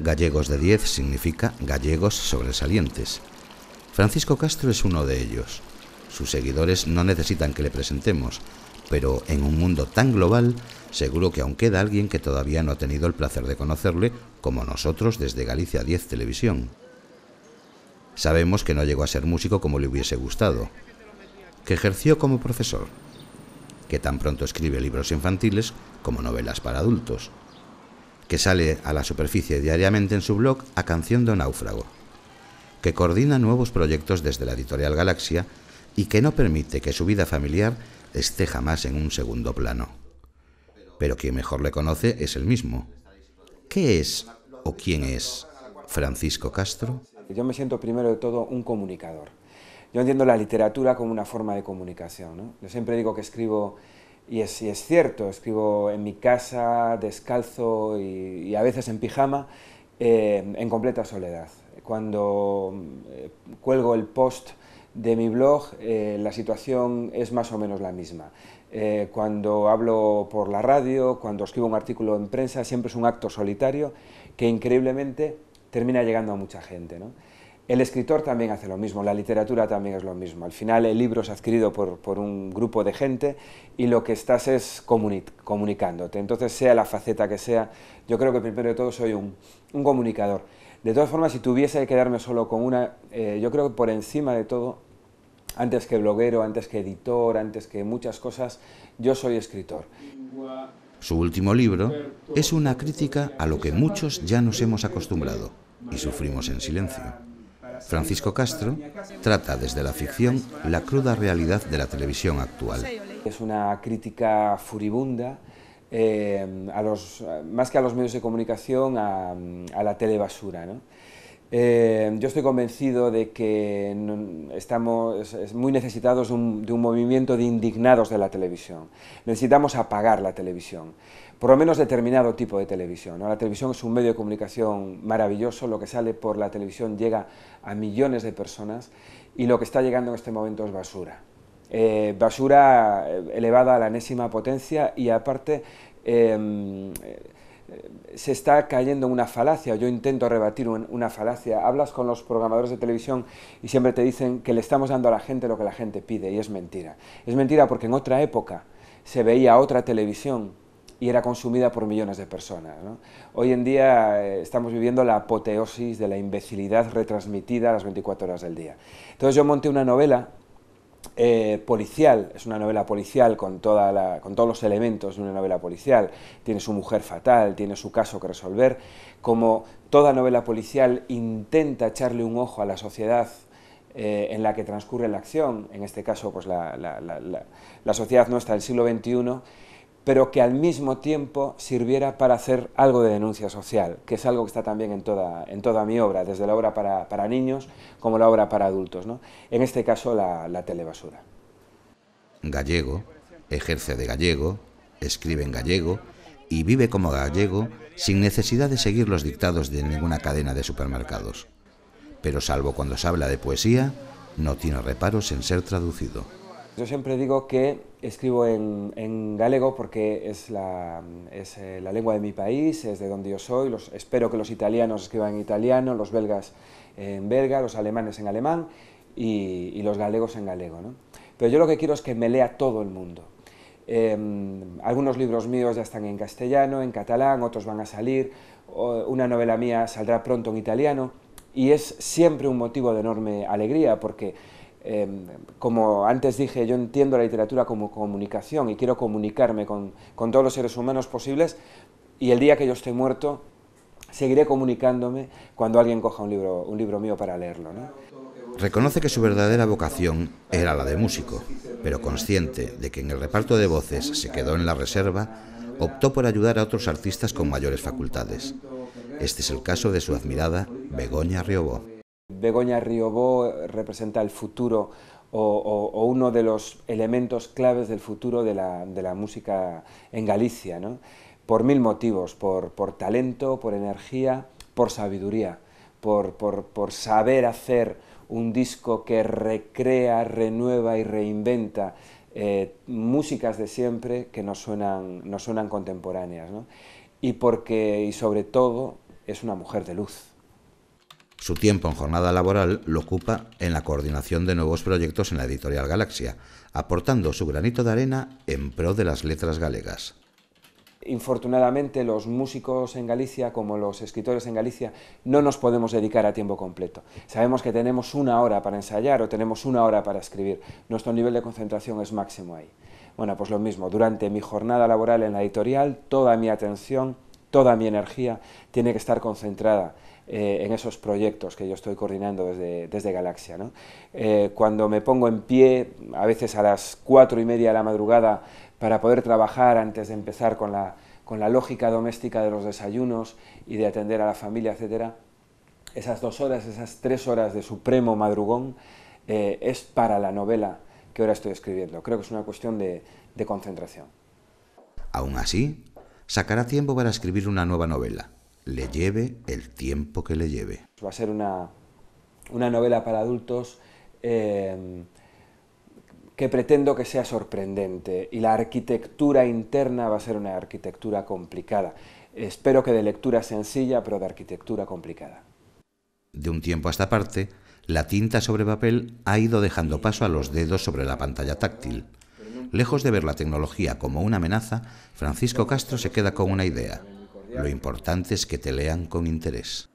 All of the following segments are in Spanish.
Gallegos de 10 significa gallegos sobresalientes. Francisco Castro es uno de ellos. Sus seguidores no necesitan que le presentemos, pero en un mundo tan global, seguro que aún queda alguien que todavía no ha tenido el placer de conocerle, como nosotros desde Galicia 10 Televisión. Sabemos que no llegó a ser músico como le hubiese gustado, que ejerció como profesor, que tan pronto escribe libros infantiles como novelas para adultos, que sale a la superficie diariamente en su blog A Canción de Náufrago, que coordina nuevos proyectos desde la editorial Galaxia y que no permite que su vida familiar esté jamás en un segundo plano. Pero quien mejor le conoce es el mismo. ¿Qué es o quién es Francisco Castro? Yo me siento primero de todo un comunicador. Yo entiendo la literatura como una forma de comunicación. Yo siempre digo que escribo y es, cierto, escribo en mi casa, descalzo y, a veces en pijama, eh, en completa soledad. Cuando eh, cuelgo el post de mi blog, eh, la situación es más o menos la misma. cuando hablo por la radio, cuando escribo un artículo en prensa, siempre es un acto solitario que increíblemente termina llegando a mucha gente. El escritor también hace lo mismo, la literatura también es lo mismo. Al final el libro es adquirido por, un grupo de gente y lo que estás es comunicándote. Entonces, sea la faceta que sea, yo creo que primero de todo soy un, comunicador. De todas formas, si tuviese que quedarme solo con una, eh, yo creo que por encima de todo, antes que bloguero, antes que editor, antes que muchas cosas, yo soy escritor. Su último libro es una crítica a lo que muchos ya nos hemos acostumbrado y sufrimos en silencio. Francisco Castro trata desde la ficción la cruda realidad de la televisión actual. Es una crítica furibunda eh, a los, más que a los medios de comunicación, a, a la telebasura. ¿no? Eh, yo estoy convencido de que estamos muy necesitados de un, movimiento de indignados de la televisión. Necesitamos apagar la televisión, por lo menos determinado tipo de televisión. La televisión es un medio de comunicación maravilloso, lo que sale por la televisión llega a millones de personas y lo que está llegando en este momento es basura. Eh, basura eh, elevada a la enésima potencia y aparte... Em, se está cayendo una falacia, yo intento rebatir una falacia. Hablas con los programadores de televisión y siempre te dicen que le estamos dando a la gente lo que la gente pide y es mentira. Es mentira porque en otra época se veía otra televisión y era consumida por millones de personas. Hoy en día eh, estamos viviendo la apoteosis de la imbecilidad retransmitida a las 24 horas del día. Entonces yo monté una novela eh, policial, es una novela policial con, toda con todos los elementos de una novela policial, tiene su mujer fatal, tiene su caso que resolver, como toda novela policial intenta echarle un ojo a la sociedad eh, en la que transcurre la acción, en este caso pues la, la, la sociedad nuestra del siglo XXI, pero que al mismo tiempo sirviera para hacer algo de denuncia social, que es algo que está también en toda, mi obra, desde la obra para, niños como la obra para adultos, ¿no? en este caso la, la telebasura. Gallego, ejerce de gallego, escribe en gallego y vive como gallego sin necesidad de seguir los dictados de ninguna cadena de supermercados. Pero salvo cuando se habla de poesía, no tiene reparos en ser traducido. Yo siempre digo que escribo en, galego porque es, eh, la, lengua de mi país, es de donde yo soy. espero que los italianos escriban en italiano, los belgas en belga, los alemanes en alemán y, los galegos en galego. ¿no? Pero yo lo que quiero es que me lea todo el mundo. Em, algunos libros míos ya están en castellano, en catalán, otros van a salir. Una novela mía saldrá pronto en italiano y es siempre un motivo de enorme alegría porque Em, como antes dije, yo entiendo la literatura como comunicación y quiero comunicarme con, todos los seres humanos posibles y el día que yo esté muerto seguiré comunicándome cuando alguien coja un libro, un libro mío para leerlo. Reconoce que su verdadera vocación era la de músico, pero consciente de que en el reparto de voces se quedó en la reserva, optó por ayudar a otros artistas con mayores facultades. Este es el caso de su admirada Begoña Riobó. Begoña Riobó eh, representa el futuro o, uno de los elementos claves del futuro de la, música en Galicia, por mil motivos, por, talento, por energía, por sabiduría, por, saber hacer un disco que recrea, renueva y reinventa eh, músicas de siempre que nos suenan, contemporáneas. Y y sobre todo, es una mujer de luz. Su tiempo en jornada laboral lo ocupa en la coordinación de nuevos proyectos en la editorial Galaxia, aportando su granito de arena en pro de las letras galegas. Infortunadamente los músicos en Galicia, como los escritores en Galicia, no nos podemos dedicar a tiempo completo. Sabemos que tenemos una hora para ensayar o tenemos una hora para escribir. Nuestro nivel de concentración es máximo ahí. Bueno, pues lo mismo, durante mi jornada laboral en la editorial, toda mi atención toda mi energía tiene que estar concentrada eh, en esos proyectos que yo estoy coordinando desde, Galaxia. Eh, cuando me pongo en pie, a veces a las cuatro y media de la madrugada, para poder trabajar antes de empezar con la, lógica doméstica de los desayunos y de atender a la familia, etcétera, esas dos horas, esas tres horas de supremo madrugón, eh, es para la novela que ahora estoy escribiendo. Creo que es una cuestión de, de concentración. Aún así, sacará tiempo para escribir una nueva novela, le lleve el tiempo que le lleve. Va a ser una, novela para adultos eh, que pretendo que sea sorprendente y la arquitectura interna va a ser una arquitectura complicada. Espero que de lectura sencilla, pero de arquitectura complicada. De un tiempo a esta parte, la tinta sobre papel ha ido dejando paso a los dedos sobre la pantalla táctil Lejos de ver la tecnología como una amenaza, Francisco Castro se queda con una idea. Lo importante es que te lean con interés.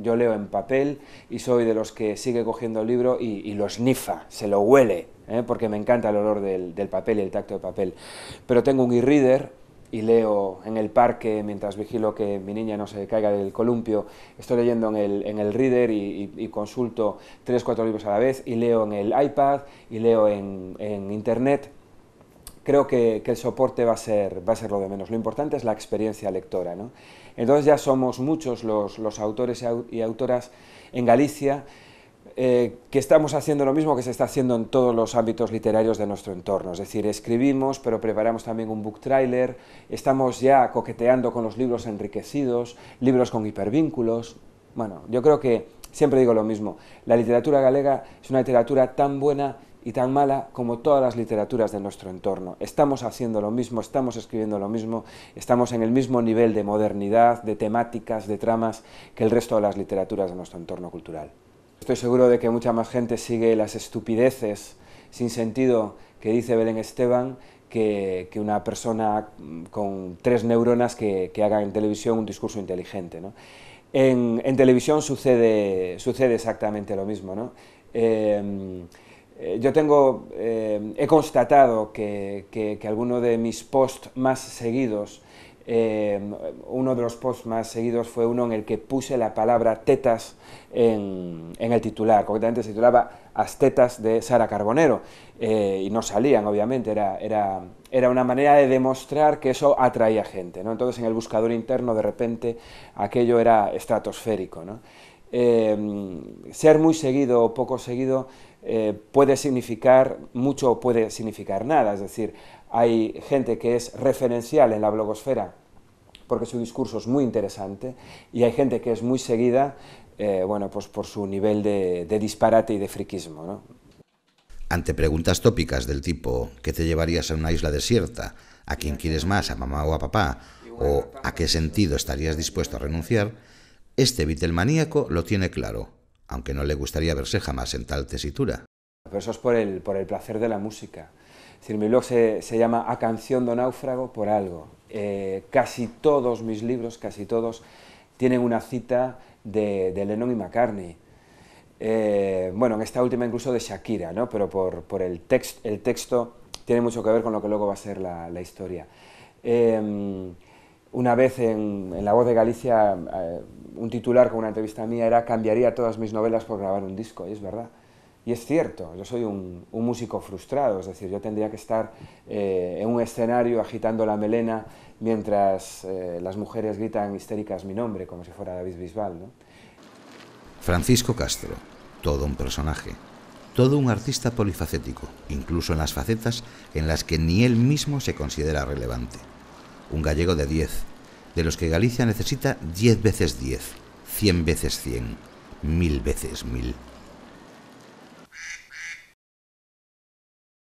Yo leo en papel y soy de los que sigue cogiendo el libro y, lo snifa, se lo huele, ¿eh? porque me encanta el olor del, papel y el tacto de papel. Pero tengo un e-reader y leo en el parque mientras vigilo que mi niña no se caiga del columpio. Estoy leyendo en el, reader y, consulto tres, cuatro libros a la vez y leo en el iPad y leo en Internet creo que, el soporte va a, ser, va a ser lo de menos. Lo importante es la experiencia lectora. ¿no? Entonces ya somos muchos los, los autores y autoras en Galicia eh, que estamos haciendo lo mismo que se está haciendo en todos los ámbitos literarios de nuestro entorno. Es decir, escribimos, pero preparamos también un book trailer, estamos ya coqueteando con los libros enriquecidos, libros con hipervínculos. Bueno, yo creo que siempre digo lo mismo. La literatura galega es una literatura tan buena y tan mala como todas las literaturas de nuestro entorno. Estamos haciendo lo mismo, estamos escribiendo lo mismo, estamos en el mismo nivel de modernidad, de temáticas, de tramas que el resto de las literaturas de nuestro entorno cultural. Estoy seguro de que mucha más gente sigue las estupideces sin sentido que dice Belén Esteban que, una persona con tres neuronas que, haga en televisión un discurso inteligente. ¿no? En, televisión sucede, sucede exactamente lo mismo. ¿no? Eh, eh, yo tengo, eh, he constatado que, que, alguno de mis posts más seguidos, eh, uno de los posts más seguidos fue uno en el que puse la palabra tetas en, en el titular, concretamente se titulaba As tetas de Sara Carbonero, y no salían, obviamente, era, era, era una manera de demostrar que eso atraía gente, ¿no? entonces en el buscador interno de repente aquello era estratosférico. ¿no? ser muy seguido o poco seguido eh, puede significar mucho o puede significar nada. Es decir, hay gente que es referencial en la blogosfera porque su discurso es muy interesante y hay gente que es muy seguida eh, bueno, pues por su nivel de, disparate y de friquismo. Ante preguntas tópicas del tipo ¿qué te llevarías a una isla desierta? ¿A quién quieres más? ¿A mamá o a papá? ¿O a qué sentido estarías dispuesto a renunciar? Este maníaco lo tiene claro aunque no le gustaría verse jamás en tal tesitura. Pero eso es por el, por el placer de la música. mi blog se, llama A Canción do Náufrago por algo. Eh, casi todos mis libros, casi todos, tienen una cita de, Lennon y McCartney. Eh, bueno, en esta última incluso de Shakira, ¿no? pero por, el, el texto tiene mucho que ver con lo que luego va a ser la, historia. Eh, una vez en, en, La Voz de Galicia un titular con una entrevista mía era cambiaría todas mis novelas por grabar un disco, y es verdad. Y es cierto, yo soy un, músico frustrado, es decir, yo tendría que estar eh, en un escenario agitando la melena mientras eh, las mujeres gritan histéricas mi nombre, como si fuera David Bisbal. ¿no? Francisco Castro, todo un personaje, todo un artista polifacético, incluso en las facetas en las que ni él mismo se considera relevante. Un gallego de 10, de los que Galicia necesita 10 veces 10, 100 veces 100, 1000 veces 1000.